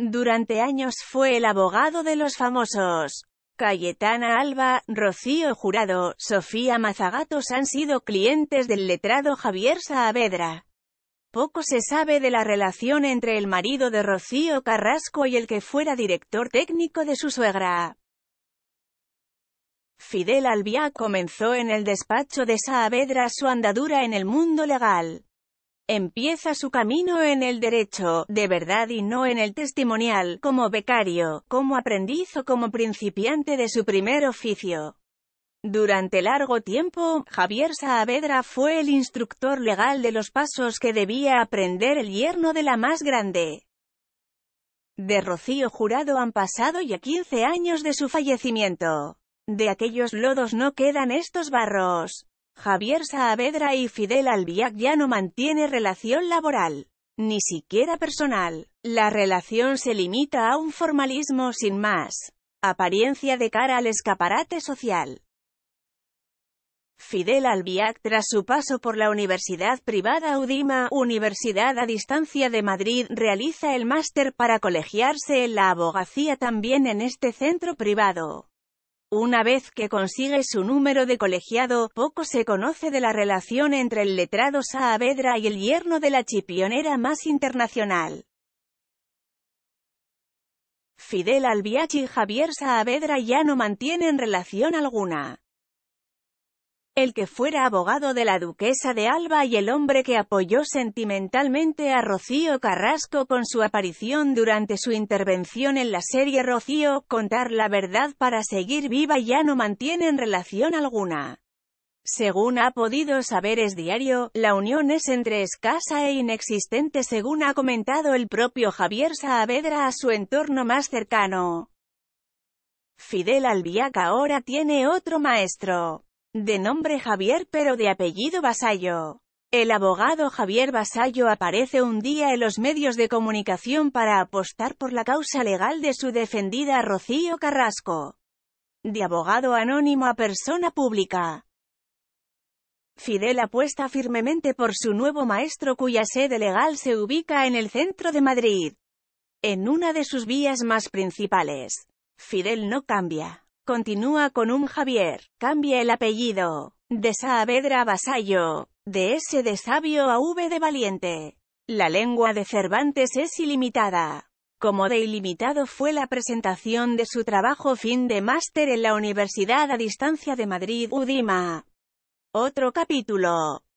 Durante años fue el abogado de los famosos. Cayetana Alba, Rocío Jurado, Sofía Mazagatos han sido clientes del letrado Javier Saavedra. Poco se sabe de la relación entre el marido de Rocío Carrasco y el que fuera director técnico de su suegra. Fidel Albiá comenzó en el despacho de Saavedra su andadura en el mundo legal. Empieza su camino en el derecho, de verdad y no en el testimonial, como becario, como aprendiz o como principiante de su primer oficio. Durante largo tiempo, Javier Saavedra fue el instructor legal de los pasos que debía aprender el yerno de la más grande. De Rocío Jurado han pasado ya 15 años de su fallecimiento. De aquellos lodos no quedan estos barros. Javier Saavedra y Fidel Albiac ya no mantiene relación laboral, ni siquiera personal. La relación se limita a un formalismo sin más apariencia de cara al escaparate social. Fidel Albiac, tras su paso por la Universidad Privada Udima, Universidad a Distancia de Madrid, realiza el máster para colegiarse en la abogacía también en este centro privado. Una vez que consigue su número de colegiado, poco se conoce de la relación entre el letrado Saavedra y el yerno de la chipionera más internacional. Fidel Albiachi y Javier Saavedra ya no mantienen relación alguna el que fuera abogado de la duquesa de Alba y el hombre que apoyó sentimentalmente a Rocío Carrasco con su aparición durante su intervención en la serie Rocío, contar la verdad para seguir viva ya no mantienen relación alguna. Según ha podido saber es diario, la unión es entre escasa e inexistente según ha comentado el propio Javier Saavedra a su entorno más cercano. Fidel Albiac ahora tiene otro maestro de nombre Javier pero de apellido Vasallo. El abogado Javier Vasallo aparece un día en los medios de comunicación para apostar por la causa legal de su defendida Rocío Carrasco. De abogado anónimo a persona pública. Fidel apuesta firmemente por su nuevo maestro cuya sede legal se ubica en el centro de Madrid. En una de sus vías más principales. Fidel no cambia. Continúa con un Javier. Cambia el apellido. De Saavedra a Vasallo. De S de Sabio a V de Valiente. La lengua de Cervantes es ilimitada. Como de ilimitado fue la presentación de su trabajo fin de máster en la Universidad a Distancia de Madrid, UDIMA. Otro capítulo.